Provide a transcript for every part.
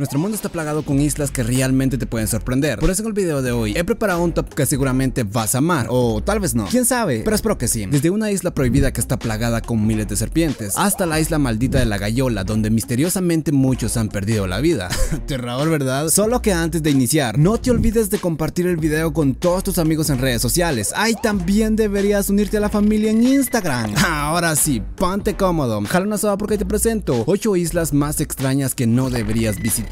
Nuestro mundo está plagado con islas que realmente te pueden sorprender. Por eso en el video de hoy he preparado un top que seguramente vas a amar, o tal vez no. ¿Quién sabe? Pero espero que sí. Desde una isla prohibida que está plagada con miles de serpientes, hasta la isla maldita de la Gallola, donde misteriosamente muchos han perdido la vida. Terror, ¿verdad? Solo que antes de iniciar, no te olvides de compartir el video con todos tus amigos en redes sociales. Ahí también deberías unirte a la familia en Instagram. Ahora sí, ponte cómodo. Jala una soba porque te presento 8 islas más extrañas que no deberías visitar.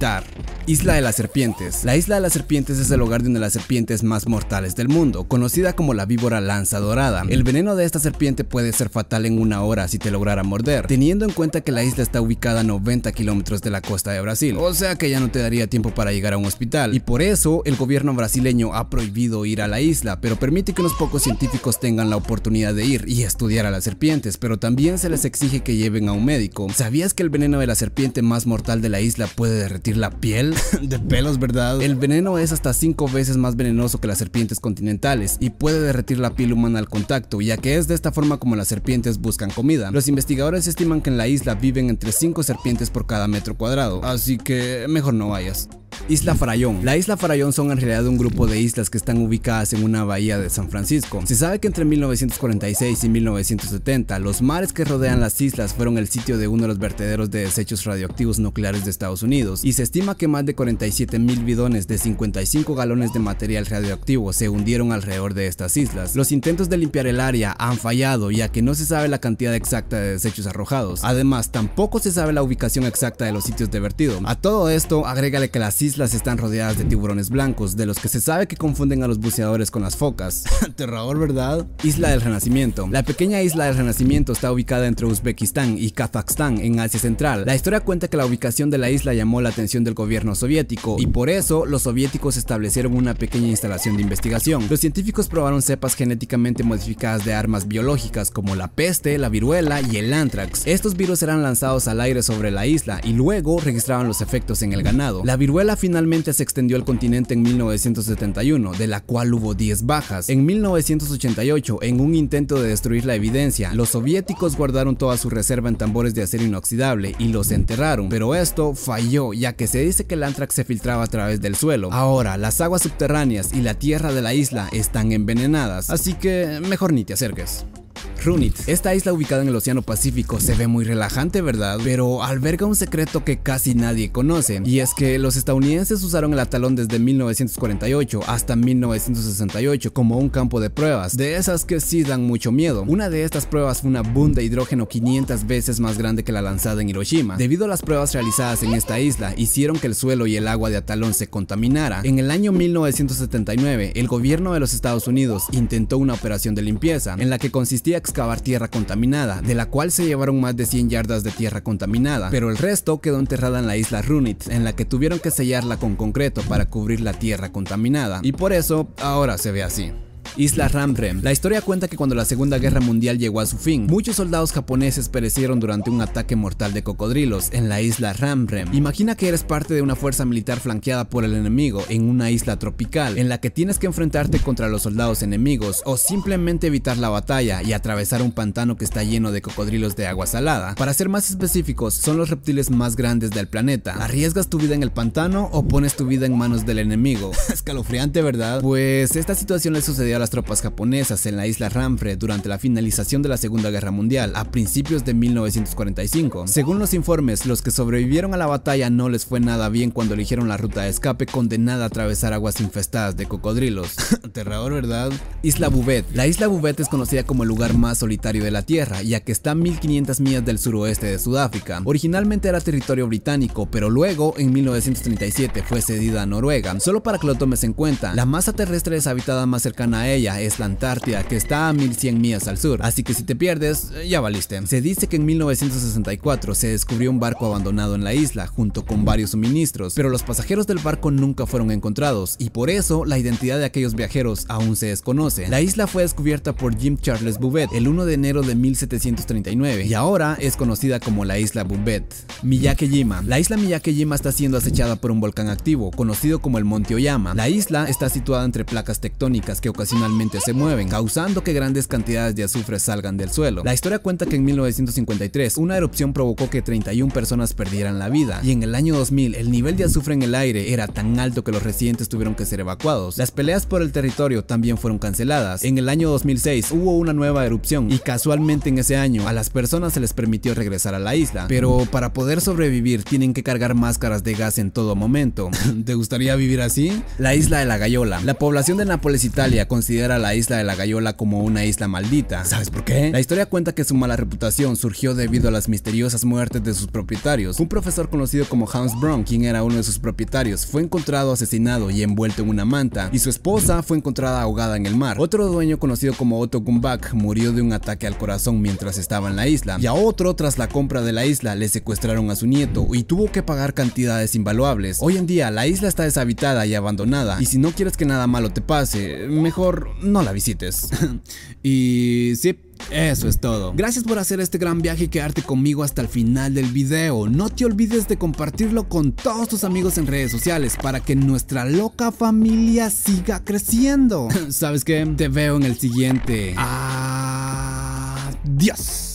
Isla de las Serpientes. La Isla de las Serpientes es el hogar de una de las serpientes más mortales del mundo, conocida como la víbora lanza dorada. El veneno de esta serpiente puede ser fatal en una hora si te lograra morder, teniendo en cuenta que la isla está ubicada a 90 kilómetros de la costa de Brasil, o sea que ya no te daría tiempo para llegar a un hospital, y por eso el gobierno brasileño ha prohibido ir a la isla, pero permite que unos pocos científicos tengan la oportunidad de ir y estudiar a las serpientes, pero también se les exige que lleven a un médico. ¿Sabías que el veneno de la serpiente más mortal de la isla puede derretir la piel de pelos, ¿verdad? El veneno es hasta 5 veces más venenoso que las serpientes continentales y puede derretir la piel humana al contacto, ya que es de esta forma como las serpientes buscan comida. Los investigadores estiman que en la isla viven entre 5 serpientes por cada metro cuadrado, así que mejor no vayas. Isla Farallón. La Isla Farallón son en realidad un grupo de islas que están ubicadas en una bahía de San Francisco. Se sabe que entre 1946 y 1970 los mares que rodean las islas fueron el sitio de uno de los vertederos de desechos radioactivos nucleares de Estados Unidos y se estima que más de 47 mil bidones de 55 galones de material radioactivo se hundieron alrededor de estas islas. Los intentos de limpiar el área han fallado ya que no se sabe la cantidad exacta de desechos arrojados. Además, tampoco se sabe la ubicación exacta de los sitios de vertido. A todo esto, agrégale que las islas islas están rodeadas de tiburones blancos, de los que se sabe que confunden a los buceadores con las focas. Aterrador, ¿verdad? Isla del Renacimiento. La pequeña isla del Renacimiento está ubicada entre Uzbekistán y Kazajstán, en Asia Central. La historia cuenta que la ubicación de la isla llamó la atención del gobierno soviético, y por eso los soviéticos establecieron una pequeña instalación de investigación. Los científicos probaron cepas genéticamente modificadas de armas biológicas como la peste, la viruela y el antrax. Estos virus eran lanzados al aire sobre la isla y luego registraban los efectos en el ganado. La viruela finalmente se extendió al continente en 1971, de la cual hubo 10 bajas. En 1988, en un intento de destruir la evidencia, los soviéticos guardaron toda su reserva en tambores de acero inoxidable y los enterraron, pero esto falló ya que se dice que el antrax se filtraba a través del suelo. Ahora, las aguas subterráneas y la tierra de la isla están envenenadas, así que mejor ni te acerques. Runit. Esta isla ubicada en el Océano Pacífico se ve muy relajante, ¿verdad? Pero alberga un secreto que casi nadie conoce, y es que los estadounidenses usaron el atalón desde 1948 hasta 1968 como un campo de pruebas, de esas que sí dan mucho miedo. Una de estas pruebas fue una boom de hidrógeno 500 veces más grande que la lanzada en Hiroshima. Debido a las pruebas realizadas en esta isla, hicieron que el suelo y el agua de Atalón se contaminara. En el año 1979, el gobierno de los Estados Unidos intentó una operación de limpieza, en la que consistía excavar tierra contaminada, de la cual se llevaron más de 100 yardas de tierra contaminada, pero el resto quedó enterrada en la isla Runit, en la que tuvieron que sellarla con concreto para cubrir la tierra contaminada, y por eso ahora se ve así. Isla Ramrem. La historia cuenta que cuando la Segunda Guerra Mundial llegó a su fin, muchos soldados japoneses perecieron durante un ataque mortal de cocodrilos en la isla Ramrem. Imagina que eres parte de una fuerza militar flanqueada por el enemigo en una isla tropical, en la que tienes que enfrentarte contra los soldados enemigos o simplemente evitar la batalla y atravesar un pantano que está lleno de cocodrilos de agua salada. Para ser más específicos, son los reptiles más grandes del planeta. ¿Arriesgas tu vida en el pantano o pones tu vida en manos del enemigo? Escalofriante, ¿verdad? Pues esta situación le sucedió a la tropas japonesas en la isla Ramfre durante la finalización de la Segunda Guerra Mundial a principios de 1945. Según los informes, los que sobrevivieron a la batalla no les fue nada bien cuando eligieron la ruta de escape condenada a atravesar aguas infestadas de cocodrilos. Aterrador, ¿verdad? Isla Bouvet. La isla Bouvet es conocida como el lugar más solitario de la Tierra, ya que está a 1500 millas del suroeste de Sudáfrica. Originalmente era territorio británico, pero luego, en 1937, fue cedida a Noruega. Solo para que lo tomes en cuenta, la masa terrestre deshabitada más cercana a ella es la Antártida, que está a 1100 millas al sur, así que si te pierdes, eh, ya valiste. Se dice que en 1964 se descubrió un barco abandonado en la isla, junto con varios suministros, pero los pasajeros del barco nunca fueron encontrados, y por eso la identidad de aquellos viajeros aún se desconoce. La isla fue descubierta por Jim Charles Bouvet el 1 de enero de 1739, y ahora es conocida como la isla Bouvet. miyake La isla miyake está siendo acechada por un volcán activo, conocido como el Monte Oyama. La isla está situada entre placas tectónicas que ocasionan se mueven, causando que grandes cantidades de azufre salgan del suelo. La historia cuenta que en 1953 una erupción provocó que 31 personas perdieran la vida y en el año 2000 el nivel de azufre en el aire era tan alto que los residentes tuvieron que ser evacuados. Las peleas por el territorio también fueron canceladas. En el año 2006 hubo una nueva erupción y casualmente en ese año a las personas se les permitió regresar a la isla, pero para poder sobrevivir tienen que cargar máscaras de gas en todo momento. ¿Te gustaría vivir así? La isla de la Gallola. La población de Nápoles, Italia, con considera la isla de la Gallola como una isla maldita. ¿Sabes por qué? La historia cuenta que su mala reputación surgió debido a las misteriosas muertes de sus propietarios. Un profesor conocido como Hans Brown, quien era uno de sus propietarios, fue encontrado asesinado y envuelto en una manta, y su esposa fue encontrada ahogada en el mar. Otro dueño conocido como Otto Gumbach murió de un ataque al corazón mientras estaba en la isla, y a otro tras la compra de la isla le secuestraron a su nieto y tuvo que pagar cantidades invaluables. Hoy en día la isla está deshabitada y abandonada, y si no quieres que nada malo te pase, mejor no la visites. y sí, eso es todo. Gracias por hacer este gran viaje y quedarte conmigo hasta el final del video. No te olvides de compartirlo con todos tus amigos en redes sociales para que nuestra loca familia siga creciendo. ¿Sabes qué? Te veo en el siguiente. Adiós.